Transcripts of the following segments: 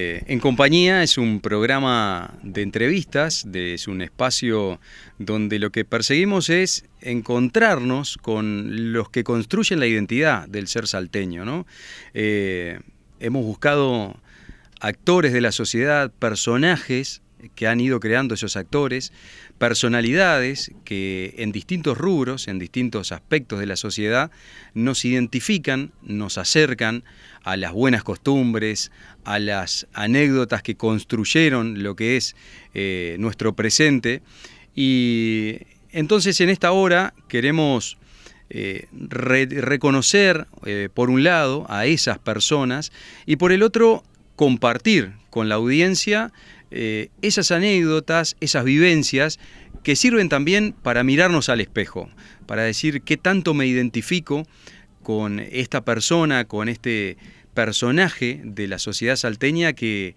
Eh, en Compañía es un programa de entrevistas, es un espacio donde lo que perseguimos es encontrarnos con los que construyen la identidad del ser salteño. Eh, hemos buscado actores de la sociedad, personajes que han ido creando esos actores, personalidades que en distintos rubros, en distintos aspectos de la sociedad, nos identifican, nos acercan a las buenas costumbres, a las anécdotas que construyeron lo que es eh, nuestro presente. Y entonces en esta hora queremos eh, reconocer, eh, por un lado, a esas personas y por el otro, compartir con la audiencia eh, esas anécdotas, esas vivencias que sirven también para mirarnos al espejo, para decir qué tanto me identifico con esta persona, con este personaje de la sociedad salteña que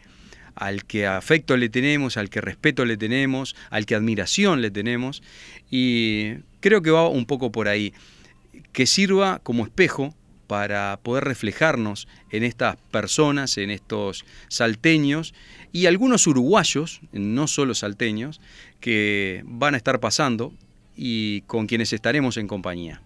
al que afecto le tenemos, al que respeto le tenemos, al que admiración le tenemos y creo que va un poco por ahí, que sirva como espejo para poder reflejarnos en estas personas, en estos salteños y algunos uruguayos, no solo salteños, que van a estar pasando y con quienes estaremos en compañía.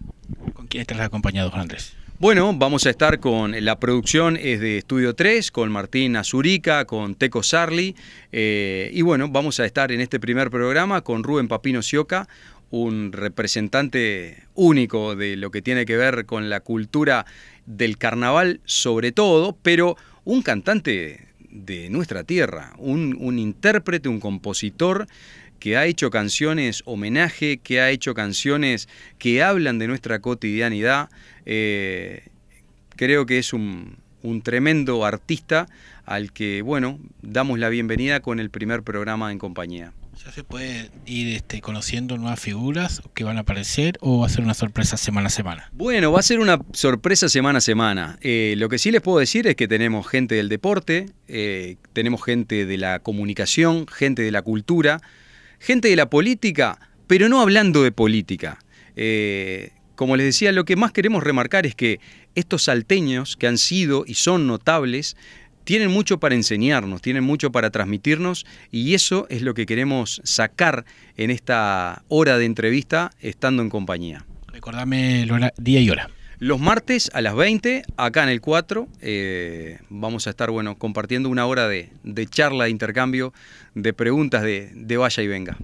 ¿Con quién estarás acompañado, Andrés? Bueno, vamos a estar con la producción es de Estudio 3, con Martín Azurica, con Teco Sarli, eh, y bueno, vamos a estar en este primer programa con Rubén Papino Sioca, un representante único de lo que tiene que ver con la cultura del carnaval sobre todo, pero un cantante de nuestra tierra, un, intérprete, un compositor que ha hecho canciones homenaje, que ha hecho canciones que hablan de nuestra cotidianidad. Eh, creo que es un, un tremendo artista al que, bueno, damos la bienvenida con el primer programa en compañía. ¿Ya se puede ir este, conociendo nuevas figuras que van a aparecer o va a ser una sorpresa semana a semana? Bueno, va a ser una sorpresa semana a semana. Eh, lo que sí les puedo decir es que tenemos gente del deporte, eh, tenemos gente de la comunicación, gente de la cultura, gente de la política, pero no hablando de política. Eh, como les decía, lo que más queremos remarcar es que estos salteños que han sido y son notables, tienen mucho para enseñarnos, tienen mucho para transmitirnos y eso es lo que queremos sacar en esta hora de entrevista estando en compañía. Recordame día y hora. Los martes a las 20, acá en el 4, eh, vamos a estar bueno, compartiendo una hora de, charla, de intercambio, de preguntas de, de vaya y venga.